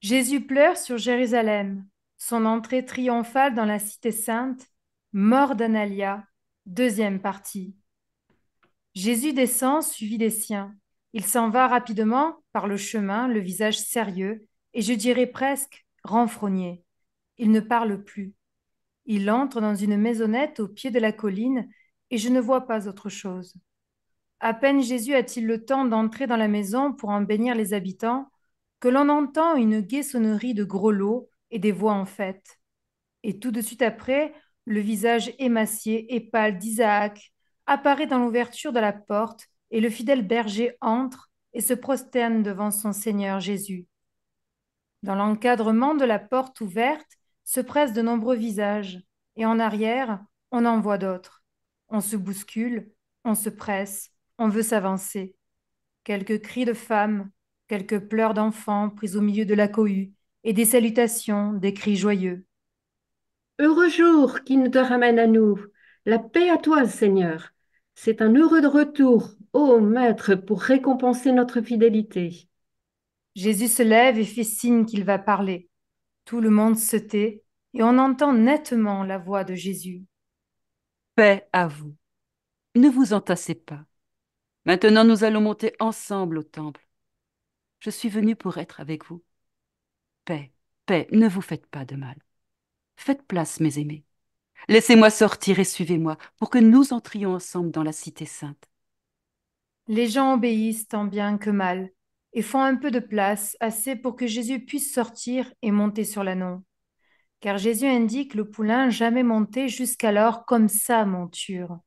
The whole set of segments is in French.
Jésus pleure sur Jérusalem, son entrée triomphale dans la cité sainte, mort d'Analia, deuxième partie. Jésus descend suivi des siens. Il s'en va rapidement par le chemin, le visage sérieux et je dirais presque renfrogné. Il ne parle plus. Il entre dans une maisonnette au pied de la colline et je ne vois pas autre chose. À peine Jésus a-t-il le temps d'entrer dans la maison pour en bénir les habitants que l'on entend une gaie sonnerie de grelots et des voix en fête. Et tout de suite après, le visage émacié et pâle d'Isaac apparaît dans l'ouverture de la porte, et le fidèle berger entre et se prosterne devant son Seigneur Jésus. Dans l'encadrement de la porte ouverte se pressent de nombreux visages, et en arrière, on en voit d'autres. On se bouscule, on se presse, on veut s'avancer. Quelques cris de femmes, quelques pleurs d'enfants pris au milieu de la cohue, et des salutations, des cris joyeux. Heureux jour qui nous te ramène à nous. La paix à toi, Seigneur. C'est un heureux de retour, ô Maître, pour récompenser notre fidélité. Jésus se lève et fait signe qu'il va parler. Tout le monde se tait, et on entend nettement la voix de Jésus. Paix à vous. Ne vous entassez pas. Maintenant nous allons monter ensemble au temple je suis venu pour être avec vous. Paix, paix, ne vous faites pas de mal. Faites place, mes aimés. Laissez-moi sortir et suivez-moi, pour que nous entrions ensemble dans la cité sainte. Les gens obéissent tant bien que mal, et font un peu de place, assez pour que Jésus puisse sortir et monter sur l'anneau. Car Jésus indique le poulain jamais monté jusqu'alors comme sa monture.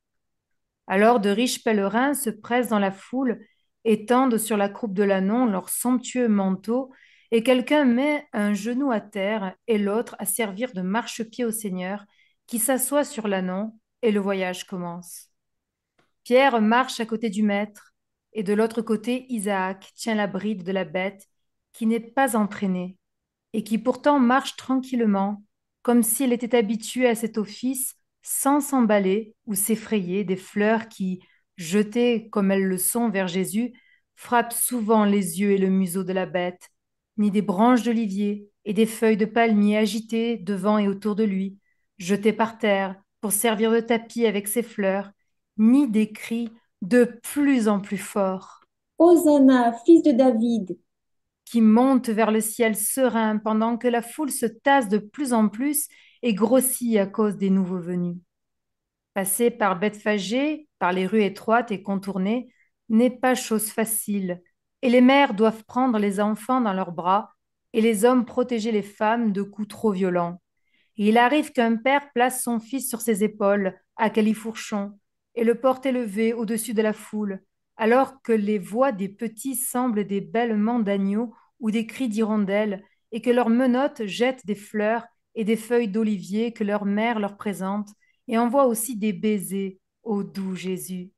Alors de riches pèlerins se pressent dans la foule étendent sur la croupe de l'annon leurs somptueux manteaux, et quelqu'un met un genou à terre et l'autre à servir de marchepied au Seigneur, qui s'assoit sur l'annon et le voyage commence. Pierre marche à côté du maître, et de l'autre côté Isaac tient la bride de la bête, qui n'est pas entraînée, et qui pourtant marche tranquillement, comme s'il était habitué à cet office, sans s'emballer ou s'effrayer des fleurs qui, jetées comme elles le sont vers Jésus, frappent souvent les yeux et le museau de la bête, ni des branches d'olivier et des feuilles de palmier agitées devant et autour de lui, jetées par terre pour servir de tapis avec ses fleurs, ni des cris de plus en plus forts. Hosanna, fils de David qui monte vers le ciel serein pendant que la foule se tasse de plus en plus et grossit à cause des nouveaux venus. Passé par Bethphagée, par les rues étroites et contournées n'est pas chose facile, et les mères doivent prendre les enfants dans leurs bras et les hommes protéger les femmes de coups trop violents. il arrive qu'un père place son fils sur ses épaules, à califourchon, et le porte élevé au-dessus de la foule, alors que les voix des petits semblent des bêlements d'agneaux ou des cris d'hirondelles, et que leurs menottes jettent des fleurs et des feuilles d'olivier que leur mère leur présente, et envoie aussi des baisers, ô doux Jésus.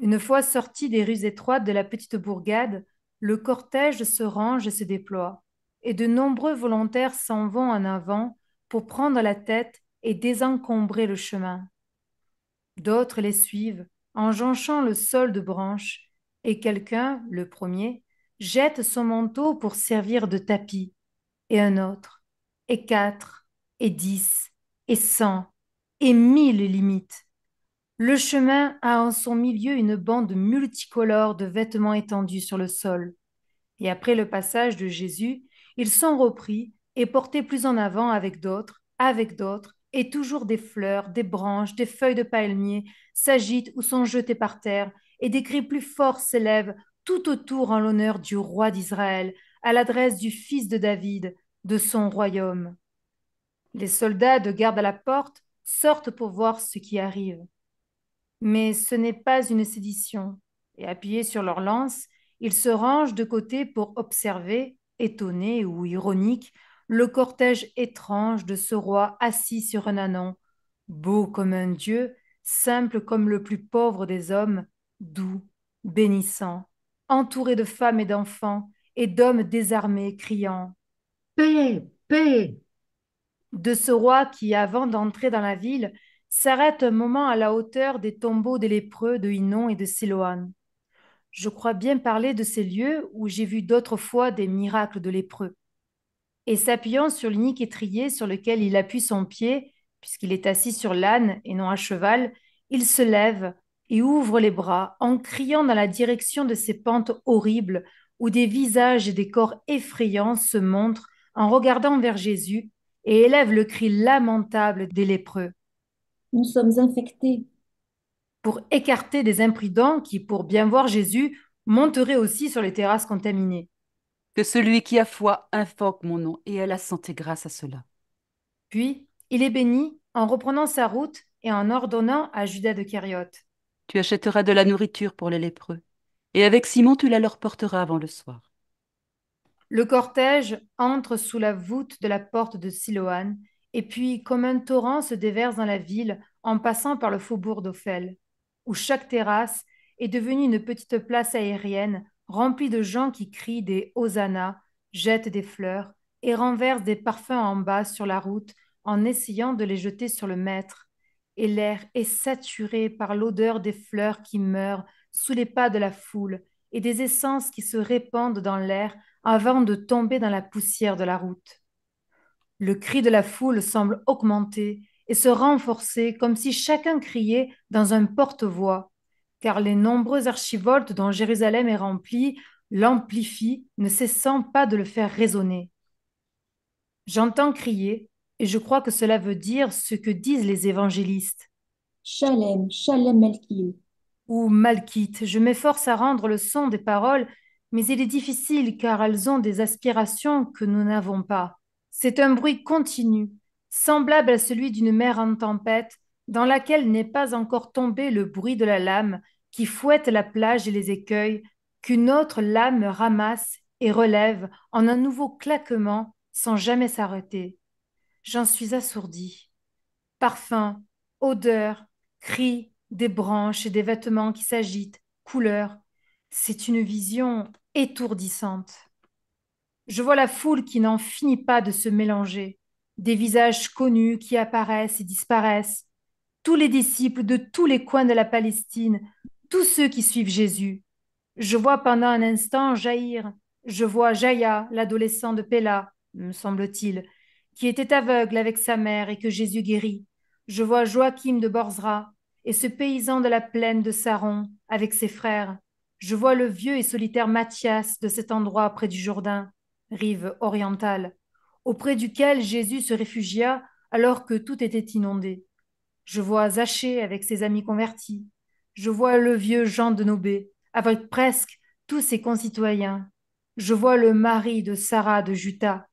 Une fois sorti des rues étroites de la petite bourgade, le cortège se range et se déploie, et de nombreux volontaires s'en vont en avant pour prendre la tête et désencombrer le chemin. D'autres les suivent en jonchant le sol de branches, et quelqu'un, le premier, jette son manteau pour servir de tapis, et un autre, et quatre, et dix, et cent, et mille limites. Le chemin a en son milieu une bande multicolore de vêtements étendus sur le sol. Et après le passage de Jésus, ils sont repris et portés plus en avant avec d'autres, avec d'autres, et toujours des fleurs, des branches, des feuilles de palmier s'agitent ou sont jetées par terre, et des cris plus forts s'élèvent tout autour en l'honneur du roi d'Israël, à l'adresse du fils de David, de son royaume. Les soldats de garde à la porte sortent pour voir ce qui arrive. Mais ce n'est pas une sédition. Et appuyés sur leur lance, ils se rangent de côté pour observer, étonnés ou ironiques, le cortège étrange de ce roi assis sur un anon, beau comme un dieu, simple comme le plus pauvre des hommes, doux, bénissant, entouré de femmes et d'enfants, et d'hommes désarmés criant Paix, paix De ce roi qui, avant d'entrer dans la ville, s'arrête un moment à la hauteur des tombeaux des lépreux de Hinon et de Siloane. Je crois bien parler de ces lieux où j'ai vu d'autres fois des miracles de lépreux. Et s'appuyant sur l'unique étrier sur lequel il appuie son pied, puisqu'il est assis sur l'âne et non à cheval, il se lève et ouvre les bras en criant dans la direction de ces pentes horribles où des visages et des corps effrayants se montrent en regardant vers Jésus et élève le cri lamentable des lépreux nous sommes infectés. Pour écarter des imprudents qui, pour bien voir Jésus, monteraient aussi sur les terrasses contaminées. Que celui qui a foi invoque mon nom et a la santé grâce à cela. Puis, il est béni en reprenant sa route et en ordonnant à Judas de Kériote. Tu achèteras de la nourriture pour les lépreux, et avec Simon tu la leur porteras avant le soir. Le cortège entre sous la voûte de la porte de Siloane et puis comme un torrent se déverse dans la ville en passant par le faubourg d'Ophel, où chaque terrasse est devenue une petite place aérienne remplie de gens qui crient des hosannas, jettent des fleurs et renversent des parfums en bas sur la route en essayant de les jeter sur le maître. Et l'air est saturé par l'odeur des fleurs qui meurent sous les pas de la foule et des essences qui se répandent dans l'air avant de tomber dans la poussière de la route. Le cri de la foule semble augmenter et se renforcer comme si chacun criait dans un porte-voix, car les nombreux archivoltes dont Jérusalem est remplie l'amplifient, ne cessant pas de le faire résonner. J'entends crier, et je crois que cela veut dire ce que disent les évangélistes. Shalem, Shalem Malkit » Ou Malkit », je m'efforce à rendre le son des paroles, mais il est difficile car elles ont des aspirations que nous n'avons pas. C'est un bruit continu, semblable à celui d'une mer en tempête, dans laquelle n'est pas encore tombé le bruit de la lame qui fouette la plage et les écueils, qu'une autre lame ramasse et relève en un nouveau claquement sans jamais s'arrêter. J'en suis assourdi. Parfums, odeurs, cris, des branches et des vêtements qui s'agitent, couleurs. C'est une vision étourdissante. Je vois la foule qui n'en finit pas de se mélanger, des visages connus qui apparaissent et disparaissent, tous les disciples de tous les coins de la Palestine, tous ceux qui suivent Jésus. Je vois pendant un instant Jaïr, je vois Jaïa, l'adolescent de Pella, me semble-t-il, qui était aveugle avec sa mère et que Jésus guérit. Je vois Joachim de Borzra et ce paysan de la plaine de Saron avec ses frères. Je vois le vieux et solitaire Mathias de cet endroit près du Jourdain rive orientale, auprès duquel Jésus se réfugia alors que tout était inondé. Je vois Zachée avec ses amis convertis. Je vois le vieux Jean de Nobé, avec presque tous ses concitoyens. Je vois le mari de Sarah de Juta.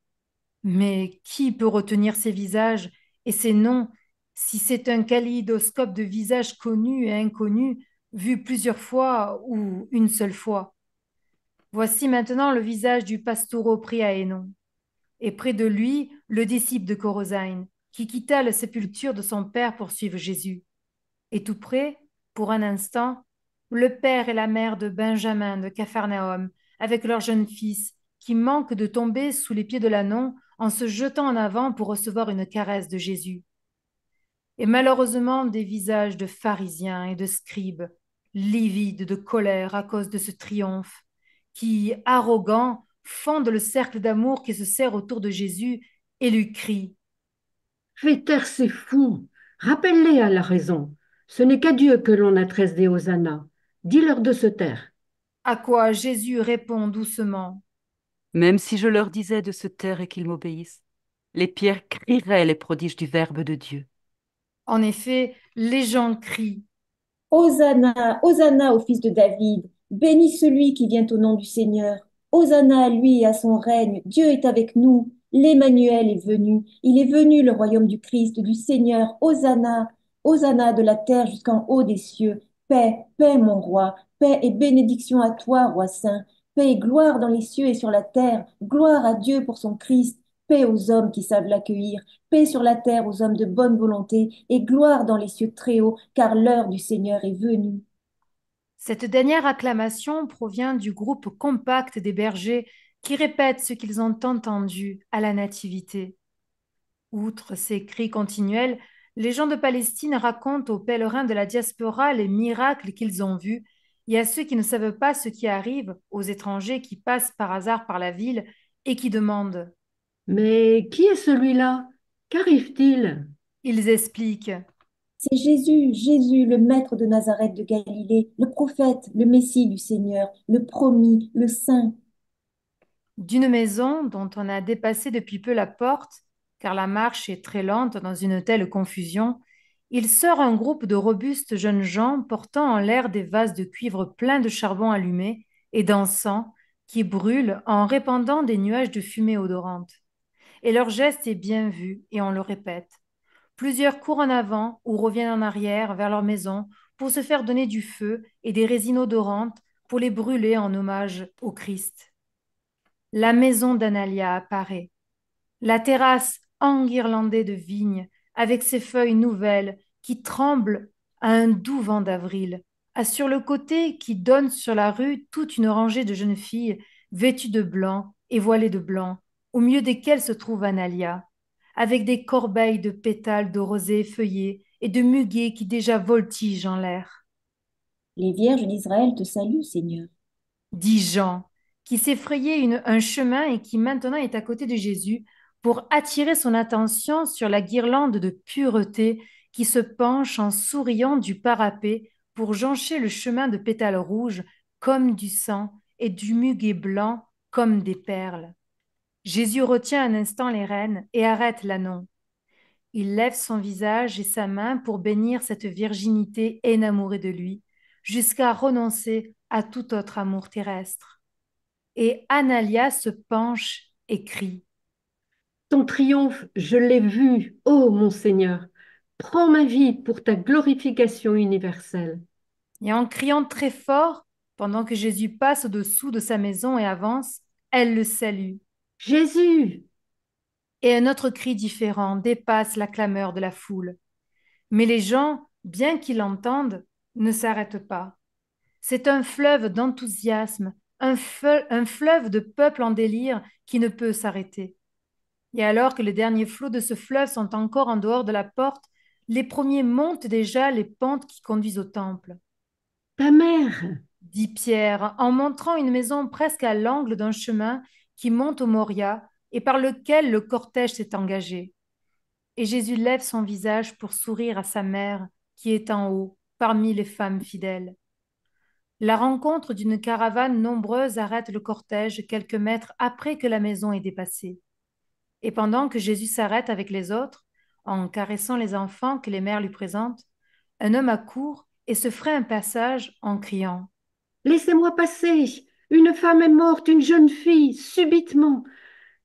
Mais qui peut retenir ces visages et ces noms si c'est un kaléidoscope de visages connus et inconnus, vus plusieurs fois ou une seule fois Voici maintenant le visage du pastoureau pris à Hénon. Et près de lui, le disciple de Corozaine, qui quitta la sépulture de son père pour suivre Jésus. Et tout près, pour un instant, le père et la mère de Benjamin de Capharnaüm, avec leur jeune fils, qui manque de tomber sous les pieds de l'annon en se jetant en avant pour recevoir une caresse de Jésus. Et malheureusement, des visages de pharisiens et de scribes, livides de colère à cause de ce triomphe, qui, arrogant, fendent le cercle d'amour qui se serre autour de Jésus et lui crie. « Fais taire ces fous, rappelle-les à la raison. Ce n'est qu'à Dieu que l'on adresse des Hosanna. Dis-leur de se taire. À quoi Jésus répond doucement Même si je leur disais de se taire et qu'ils m'obéissent, les pierres crieraient les prodiges du Verbe de Dieu. En effet, les gens crient Hosanna, Hosanna au fils de David. Béni celui qui vient au nom du Seigneur. Hosanna à lui et à son règne. Dieu est avec nous. L'Emmanuel est venu. Il est venu le royaume du Christ, du Seigneur. Hosanna, Hosanna de la terre jusqu'en haut des cieux. Paix, paix, mon roi. Paix et bénédiction à toi, roi saint. Paix et gloire dans les cieux et sur la terre. Gloire à Dieu pour son Christ. Paix aux hommes qui savent l'accueillir, paix sur la terre aux hommes de bonne volonté, et gloire dans les cieux très hauts, car l'heure du Seigneur est venue. Cette dernière acclamation provient du groupe compact des bergers qui répètent ce qu'ils ont entendu à la Nativité. Outre ces cris continuels, les gens de Palestine racontent aux pèlerins de la diaspora les miracles qu'ils ont vus et à ceux qui ne savent pas ce qui arrive, aux étrangers qui passent par hasard par la ville et qui demandent ⁇ Mais qui est celui-là Qu'arrive-t-il ?⁇ Ils expliquent ⁇ c'est Jésus, Jésus, le maître de Nazareth de Galilée, le prophète, le Messie du Seigneur, le promis, le saint. D'une maison dont on a dépassé depuis peu la porte, car la marche est très lente dans une telle confusion, il sort un groupe de robustes jeunes gens portant en l'air des vases de cuivre pleins de charbon allumé et d'encens qui brûlent en répandant des nuages de fumée odorante. Et leur geste est bien vu et on le répète. Plusieurs courent en avant ou reviennent en arrière vers leur maison pour se faire donner du feu et des résines odorantes pour les brûler en hommage au Christ. La maison d'Analia apparaît. La terrasse enguirlandée de vignes avec ses feuilles nouvelles qui tremblent à un doux vent d'avril, a sur le côté qui donne sur la rue toute une rangée de jeunes filles vêtues de blanc et voilées de blanc, au milieu desquelles se trouve Analia, avec des corbeilles de pétales de rosée feuillées et de muguet qui déjà voltigent en l'air. Les vierges d'Israël te saluent, Seigneur. Dit Jean, qui s'effrayait un chemin et qui maintenant est à côté de Jésus pour attirer son attention sur la guirlande de pureté qui se penche en souriant du parapet pour joncher le chemin de pétales rouges comme du sang et du muguet blanc comme des perles. Jésus retient un instant les rênes et arrête l'ânon. Il lève son visage et sa main pour bénir cette virginité énamourée de lui, jusqu'à renoncer à tout autre amour terrestre. Et Analia se penche et crie. Ton triomphe, je l'ai vu, ô mon Seigneur. Prends ma vie pour ta glorification universelle. Et en criant très fort, pendant que Jésus passe au-dessous de sa maison et avance, elle le salue. Jésus Et un autre cri différent dépasse la clameur de la foule. Mais les gens, bien qu'ils l'entendent, ne s'arrêtent pas. C'est un fleuve d'enthousiasme, un, un, fleuve de peuple en délire qui ne peut s'arrêter. Et alors que les derniers flots de ce fleuve sont encore en dehors de la porte, les premiers montent déjà les pentes qui conduisent au temple. Ta mère dit Pierre en montrant une maison presque à l'angle d'un chemin qui monte au Moria et par lequel le cortège s'est engagé. Et Jésus lève son visage pour sourire à sa mère qui est en haut, parmi les femmes fidèles. La rencontre d'une caravane nombreuse arrête le cortège quelques mètres après que la maison est dépassée. Et pendant que Jésus s'arrête avec les autres, en caressant les enfants que les mères lui présentent, un homme accourt et se ferait un passage en criant ⁇ Laissez-moi passer une femme est morte, une jeune fille, subitement.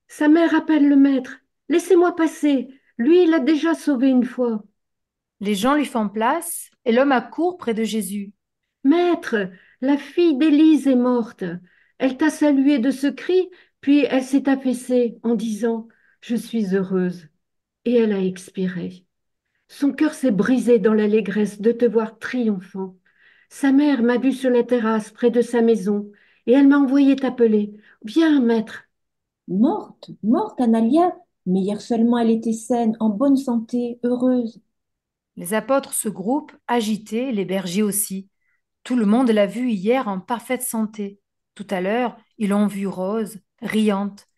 Sa mère appelle le maître. Laissez-moi passer. Lui, il l'a déjà sauvé une fois. Les gens lui font place, et l'homme accourt près de Jésus. Maître, la fille d'Élise est morte. Elle t'a salué de ce cri, puis elle s'est affaissée en disant Je suis heureuse. Et elle a expiré. Son cœur s'est brisé dans l'allégresse de te voir triomphant. Sa mère m'a vue sur la terrasse près de sa maison et elle m'a envoyé t'appeler. Viens, maître. Morte, morte, Analia, mais hier seulement elle était saine, en bonne santé, heureuse. Les apôtres se groupent, agités, les bergers aussi. Tout le monde l'a vue hier en parfaite santé. Tout à l'heure, ils l'ont vue rose, riante.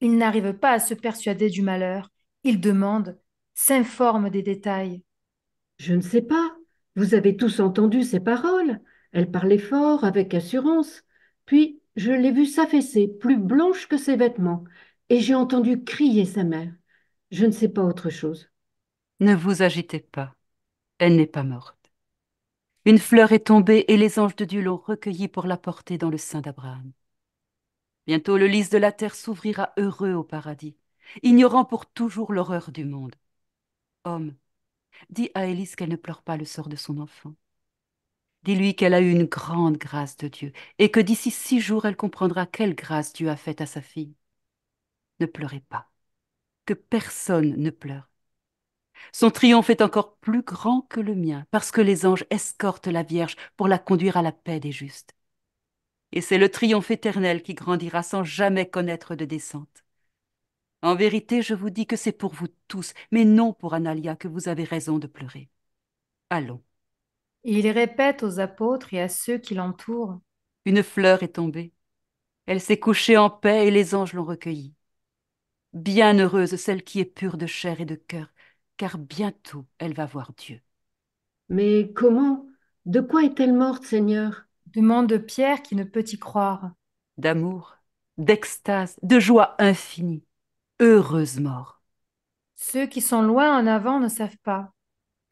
Ils n'arrivent pas à se persuader du malheur. Ils demandent, s'informent des détails. Je ne sais pas. Vous avez tous entendu ces paroles. Elle parlait fort, avec assurance. Puis je l'ai vue s'affaisser, plus blanche que ses vêtements, et j'ai entendu crier sa mère. Je ne sais pas autre chose. Ne vous agitez pas, elle n'est pas morte. Une fleur est tombée et les anges de Dieu l'ont recueillie pour la porter dans le sein d'Abraham. Bientôt le lys de la terre s'ouvrira heureux au paradis, ignorant pour toujours l'horreur du monde. Homme, dis à Élise qu'elle ne pleure pas le sort de son enfant. Dis-lui qu'elle a eu une grande grâce de Dieu et que d'ici six jours elle comprendra quelle grâce Dieu a faite à sa fille. Ne pleurez pas, que personne ne pleure. Son triomphe est encore plus grand que le mien, parce que les anges escortent la Vierge pour la conduire à la paix des justes. Et c'est le triomphe éternel qui grandira sans jamais connaître de descente. En vérité, je vous dis que c'est pour vous tous, mais non pour Analia, que vous avez raison de pleurer. Allons, il répète aux apôtres et à ceux qui l'entourent. Une fleur est tombée. Elle s'est couchée en paix et les anges l'ont recueillie. Bienheureuse celle qui est pure de chair et de cœur, car bientôt elle va voir Dieu. Mais comment De quoi est-elle morte, Seigneur demande Pierre qui ne peut y croire. D'amour, d'extase, de joie infinie. Heureuse mort. Ceux qui sont loin en avant ne savent pas.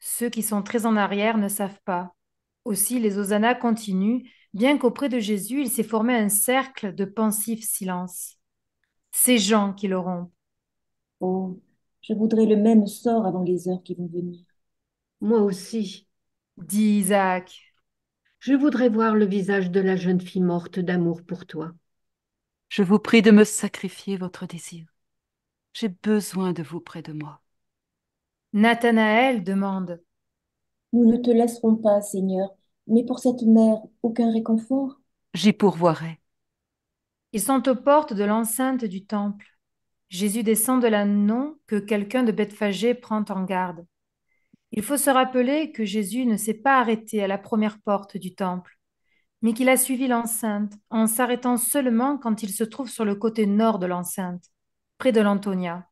Ceux qui sont très en arrière ne savent pas. Aussi, les hosannas continuent, bien qu'auprès de Jésus, il s'est formé un cercle de pensif silence. C'est Jean qui le rompt. Oh, je voudrais le même sort avant les heures qui vont venir. Moi aussi, dit Isaac. Je voudrais voir le visage de la jeune fille morte d'amour pour toi. Je vous prie de me sacrifier votre désir. J'ai besoin de vous près de moi. Nathanaël demande Nous ne te laisserons pas, Seigneur, mais pour cette mère, aucun réconfort J'y pourvoirai. Ils sont aux portes de l'enceinte du temple. Jésus descend de l'annon que quelqu'un de Bethphagée prend en garde. Il faut se rappeler que Jésus ne s'est pas arrêté à la première porte du temple, mais qu'il a suivi l'enceinte en s'arrêtant seulement quand il se trouve sur le côté nord de l'enceinte, près de l'Antonia.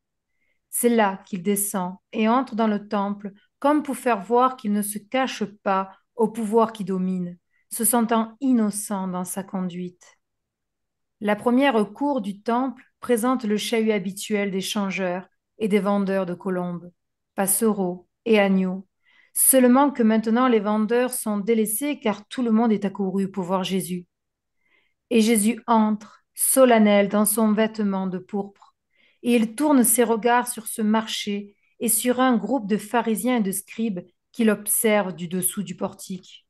C'est là qu'il descend et entre dans le temple, comme pour faire voir qu'il ne se cache pas au pouvoir qui domine, se sentant innocent dans sa conduite. La première cour du temple présente le chahut habituel des changeurs et des vendeurs de colombes, passereaux et agneaux, seulement que maintenant les vendeurs sont délaissés car tout le monde est accouru pour voir Jésus. Et Jésus entre, solennel, dans son vêtement de pourpre et il tourne ses regards sur ce marché et sur un groupe de pharisiens et de scribes qui l'observent du dessous du portique.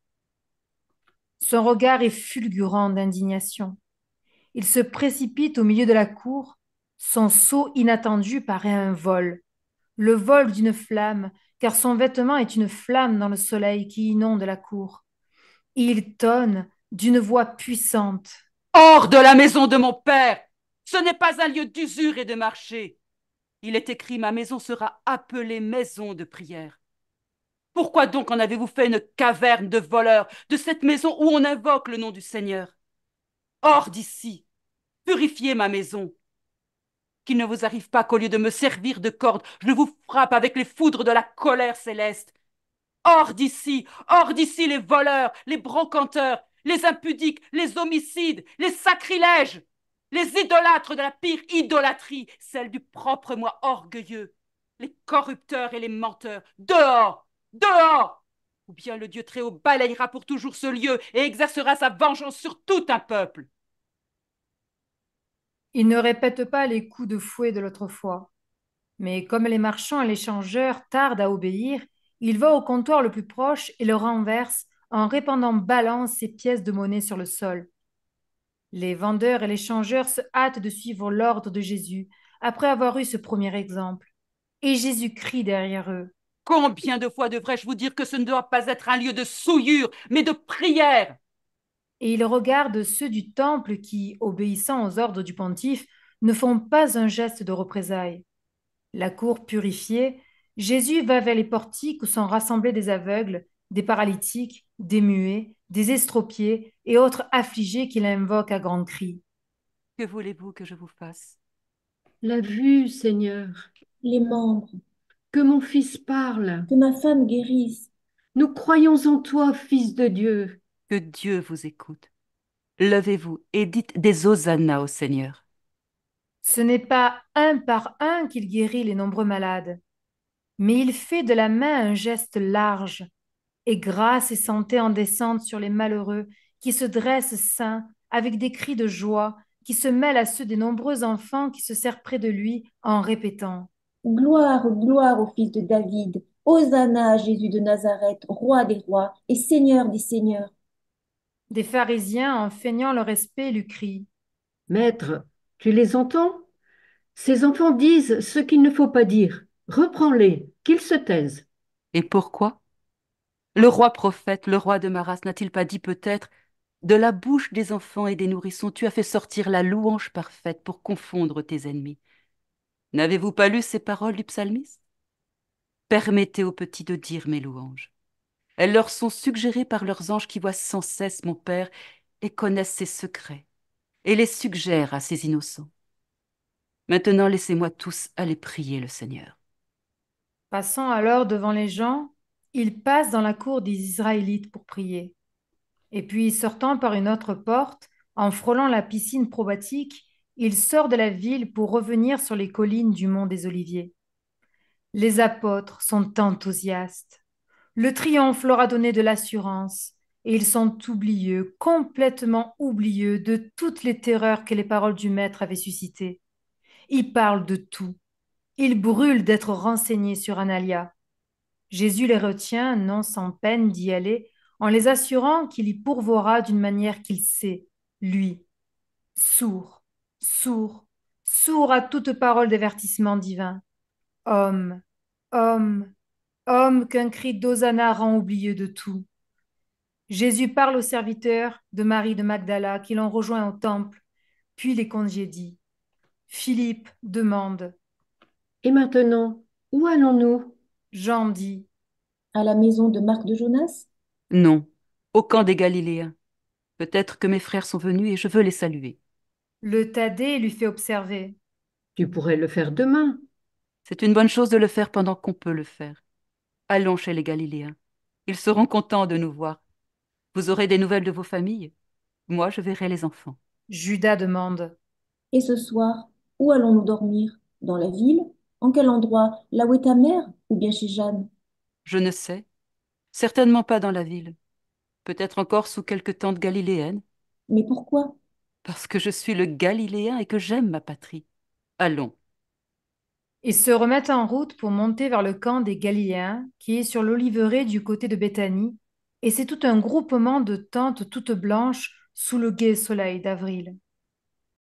Son regard est fulgurant d'indignation. Il se précipite au milieu de la cour, son saut inattendu paraît un vol, le vol d'une flamme, car son vêtement est une flamme dans le soleil qui inonde la cour. il tonne d'une voix puissante. Hors de la maison de mon père ce n'est pas un lieu d'usure et de marché. Il est écrit Ma maison sera appelée maison de prière. Pourquoi donc en avez-vous fait une caverne de voleurs, de cette maison où on invoque le nom du Seigneur Hors d'ici Purifiez ma maison Qu'il ne vous arrive pas qu'au lieu de me servir de corde, je vous frappe avec les foudres de la colère céleste. Hors d'ici Hors d'ici les voleurs, les brocanteurs, les impudiques, les homicides, les sacrilèges les idolâtres de la pire idolâtrie, celle du propre moi orgueilleux, les corrupteurs et les menteurs, dehors, dehors Ou bien le Dieu très haut balayera pour toujours ce lieu et exercera sa vengeance sur tout un peuple. Il ne répète pas les coups de fouet de l'autrefois, mais comme les marchands et les changeurs tardent à obéir, il va au comptoir le plus proche et le renverse en répandant balance et pièces de monnaie sur le sol. Les vendeurs et les changeurs se hâtent de suivre l'ordre de Jésus après avoir eu ce premier exemple. Et Jésus crie derrière eux. Combien de fois devrais-je vous dire que ce ne doit pas être un lieu de souillure, mais de prière Et il regarde ceux du temple qui, obéissant aux ordres du pontife, ne font pas un geste de représailles. La cour purifiée, Jésus va vers les portiques où sont rassemblés des aveugles, des paralytiques, des muets, des estropiés et autres affligés qu'il invoque à grands cris. Que voulez-vous que je vous fasse La vue, Seigneur. Les membres. Que mon fils parle. Que ma femme guérisse. Nous croyons en toi, Fils de Dieu. Que Dieu vous écoute. Levez-vous et dites des hosannas au Seigneur. Ce n'est pas un par un qu'il guérit les nombreux malades, mais il fait de la main un geste large, et grâce et santé en descendent sur les malheureux, qui se dressent saints, avec des cris de joie, qui se mêlent à ceux des nombreux enfants qui se serrent près de lui en répétant Gloire, gloire au Fils de David, Hosanna Jésus de Nazareth, roi des rois et seigneur des seigneurs. Des pharisiens, en feignant le respect, lui crient Maître, tu les entends Ces enfants disent ce qu'il ne faut pas dire. Reprends-les, qu'ils se taisent. Et pourquoi le roi prophète, le roi de Maras, n'a-t-il pas dit peut-être De la bouche des enfants et des nourrissons, tu as fait sortir la louange parfaite pour confondre tes ennemis. N'avez-vous pas lu ces paroles du psalmiste Permettez aux petits de dire mes louanges. Elles leur sont suggérées par leurs anges qui voient sans cesse mon Père et connaissent ses secrets, et les suggèrent à ses innocents. Maintenant, laissez-moi tous aller prier le Seigneur. Passant alors devant les gens, il passe dans la cour des Israélites pour prier. Et puis, sortant par une autre porte, en frôlant la piscine probatique, il sort de la ville pour revenir sur les collines du mont des Oliviers. Les apôtres sont enthousiastes. Le triomphe leur a donné de l'assurance, et ils sont oublieux, complètement oublieux de toutes les terreurs que les paroles du Maître avaient suscitées. Ils parlent de tout. Ils brûlent d'être renseignés sur Analia. Jésus les retient, non sans peine d'y aller, en les assurant qu'il y pourvoira d'une manière qu'il sait, lui. Sourd, sourd, sourd à toute parole d'avertissement divin. Homme, homme, homme qu'un cri d'Osanna rend oublieux de tout. Jésus parle aux serviteurs de Marie de Magdala qui l'ont rejoint au temple, puis les congédie. Philippe demande Et maintenant, où allons-nous Jean dit « À la maison de Marc de Jonas Non, au camp des Galiléens. Peut-être que mes frères sont venus et je veux les saluer. Le Thaddée lui fait observer. Tu pourrais le faire demain. C'est une bonne chose de le faire pendant qu'on peut le faire. Allons chez les Galiléens. Ils seront contents de nous voir. Vous aurez des nouvelles de vos familles. Moi, je verrai les enfants. Judas demande. Et ce soir, où allons-nous dormir Dans la ville en quel endroit Là où est ta mère Ou bien chez Jeanne Je ne sais. Certainement pas dans la ville. Peut-être encore sous quelque tente galiléenne. Mais pourquoi Parce que je suis le Galiléen et que j'aime ma patrie. Allons. Ils se remettent en route pour monter vers le camp des Galiléens, qui est sur l'oliveraie du côté de Béthanie, et c'est tout un groupement de tentes toutes blanches sous le gai soleil d'avril.